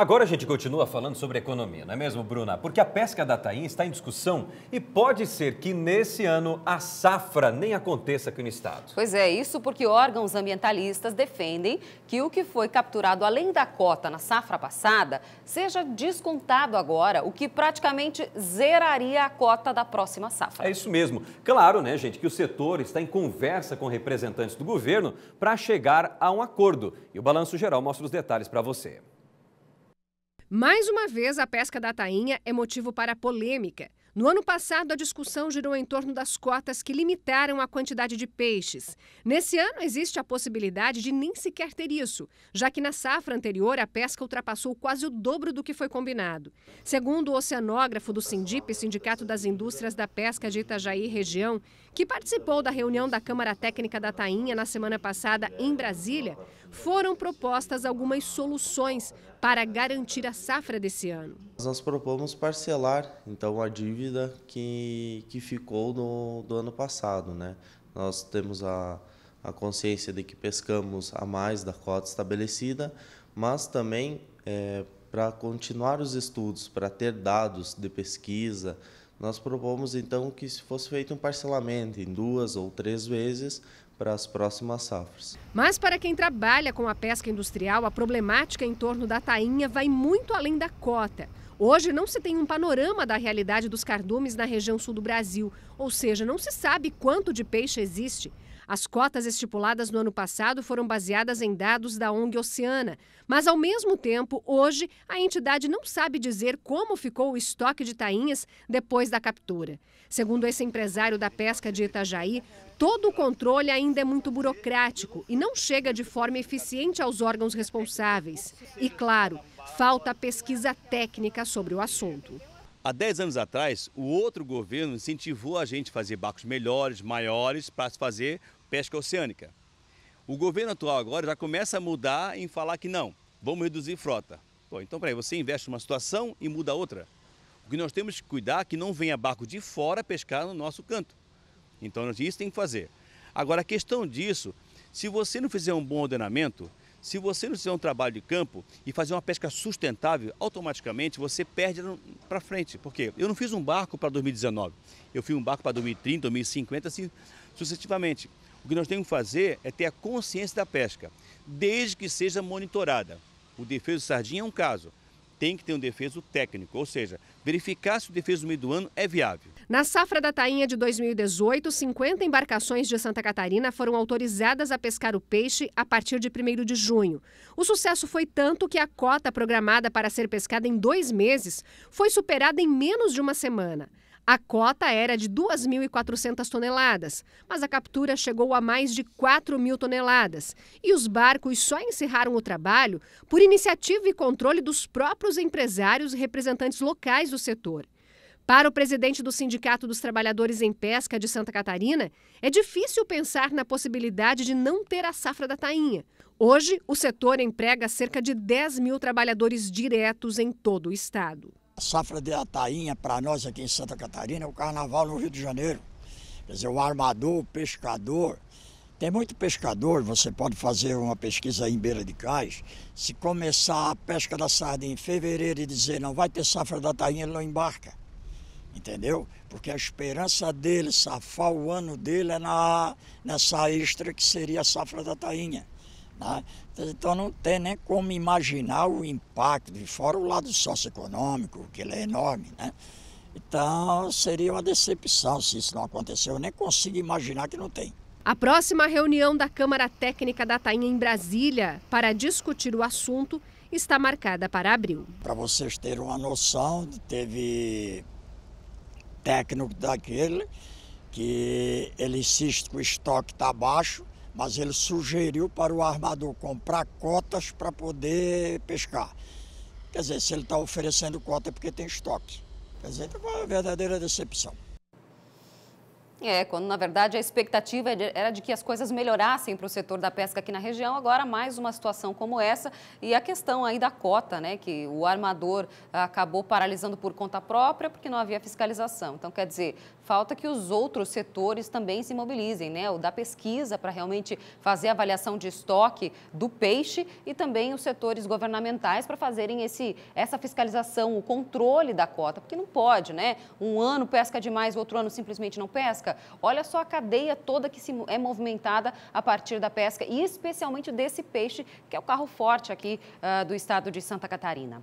Agora a gente continua falando sobre economia, não é mesmo, Bruna? Porque a pesca da Tainha está em discussão e pode ser que nesse ano a safra nem aconteça aqui no estado. Pois é, isso porque órgãos ambientalistas defendem que o que foi capturado além da cota na safra passada seja descontado agora, o que praticamente zeraria a cota da próxima safra. É isso mesmo. Claro, né, gente, que o setor está em conversa com representantes do governo para chegar a um acordo. E o Balanço Geral mostra os detalhes para você. Mais uma vez, a pesca da tainha é motivo para polêmica. No ano passado, a discussão girou em torno das cotas que limitaram a quantidade de peixes. Nesse ano, existe a possibilidade de nem sequer ter isso, já que na safra anterior a pesca ultrapassou quase o dobro do que foi combinado. Segundo o oceanógrafo do Sindip, Sindicato das Indústrias da Pesca de Itajaí Região, que participou da reunião da Câmara Técnica da Tainha na semana passada em Brasília, foram propostas algumas soluções para garantir a safra desse ano. Nós propomos parcelar, então, a dívida que, que ficou no, do ano passado. Né? Nós temos a, a consciência de que pescamos a mais da cota estabelecida, mas também é, para continuar os estudos, para ter dados de pesquisa, nós propomos então que se fosse feito um parcelamento em duas ou três vezes para as próximas safras. Mas para quem trabalha com a pesca industrial, a problemática em torno da tainha vai muito além da cota. Hoje não se tem um panorama da realidade dos cardumes na região sul do Brasil, ou seja, não se sabe quanto de peixe existe. As cotas estipuladas no ano passado foram baseadas em dados da ONG Oceana, mas ao mesmo tempo, hoje, a entidade não sabe dizer como ficou o estoque de tainhas depois da captura. Segundo esse empresário da pesca de Itajaí, todo o controle ainda é muito burocrático e não chega de forma eficiente aos órgãos responsáveis. E claro, falta pesquisa técnica sobre o assunto. Há 10 anos atrás, o outro governo incentivou a gente a fazer barcos melhores, maiores, para se fazer pesca oceânica. O governo atual agora já começa a mudar em falar que não, vamos reduzir frota. Bom, então peraí, você investe uma situação e muda outra. O que nós temos que cuidar é que não venha barco de fora pescar no nosso canto. Então isso tem que fazer. Agora a questão disso, se você não fizer um bom ordenamento, se você não fizer um trabalho de campo e fazer uma pesca sustentável, automaticamente você perde para frente. Por quê? Eu não fiz um barco para 2019, eu fiz um barco para 2030, 2050, assim sucessivamente. O que nós temos que fazer é ter a consciência da pesca, desde que seja monitorada. O defeso de sardinha é um caso tem que ter um defeso técnico, ou seja, verificar se o defeso no meio do ano é viável. Na safra da tainha de 2018, 50 embarcações de Santa Catarina foram autorizadas a pescar o peixe a partir de 1 de junho. O sucesso foi tanto que a cota programada para ser pescada em dois meses foi superada em menos de uma semana. A cota era de 2.400 toneladas, mas a captura chegou a mais de 4.000 toneladas. E os barcos só encerraram o trabalho por iniciativa e controle dos próprios empresários e representantes locais do setor. Para o presidente do Sindicato dos Trabalhadores em Pesca de Santa Catarina, é difícil pensar na possibilidade de não ter a safra da tainha. Hoje, o setor emprega cerca de 10 mil trabalhadores diretos em todo o estado. A safra de Atainha, para nós aqui em Santa Catarina, é o carnaval no Rio de Janeiro. Quer dizer, o armador, o pescador. Tem muito pescador, você pode fazer uma pesquisa em beira de cais. Se começar a pesca da sardinha em fevereiro e dizer não vai ter safra da tainha, ele não embarca. Entendeu? Porque a esperança dele safar o ano dele é na, nessa extra que seria a safra da tainha. Né? Então não tem nem como imaginar o impacto, e fora o lado socioeconômico, que ele é enorme. Né? Então seria uma decepção se isso não aconteceu. Eu nem consigo imaginar que não tem. A próxima reunião da Câmara Técnica da Tainha em Brasília para discutir o assunto está marcada para abril. Para vocês terem uma noção, teve técnico daquele que ele insiste que o estoque está baixo mas ele sugeriu para o armador comprar cotas para poder pescar. Quer dizer, se ele está oferecendo cota é porque tem estoque. Quer dizer, então foi uma verdadeira decepção. É, quando na verdade a expectativa é era de que as coisas melhorassem para o setor da pesca aqui na região, agora mais uma situação como essa e a questão aí da cota, né, que o armador acabou paralisando por conta própria porque não havia fiscalização. Então, quer dizer, falta que os outros setores também se mobilizem, né, o da pesquisa para realmente fazer avaliação de estoque do peixe e também os setores governamentais para fazerem esse, essa fiscalização, o controle da cota, porque não pode, né, um ano pesca demais, o outro ano simplesmente não pesca pesca. Olha só a cadeia toda que se é movimentada a partir da pesca e especialmente desse peixe que é o carro forte aqui uh, do estado de Santa Catarina.